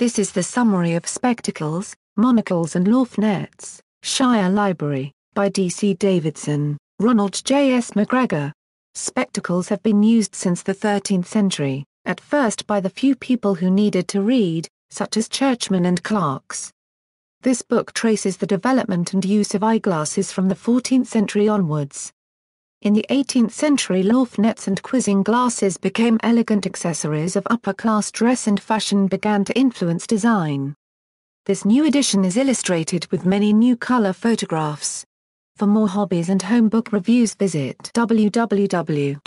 This is the summary of Spectacles, Monocles and Lorgnettes, Shire Library, by D.C. Davidson, Ronald J.S. McGregor. Spectacles have been used since the 13th century, at first by the few people who needed to read, such as churchmen and clerks. This book traces the development and use of eyeglasses from the 14th century onwards, in the 18th century lorgnettes and quizzing glasses became elegant accessories of upper-class dress and fashion began to influence design. This new edition is illustrated with many new color photographs. For more hobbies and homebook reviews visit www.homebookmix.com.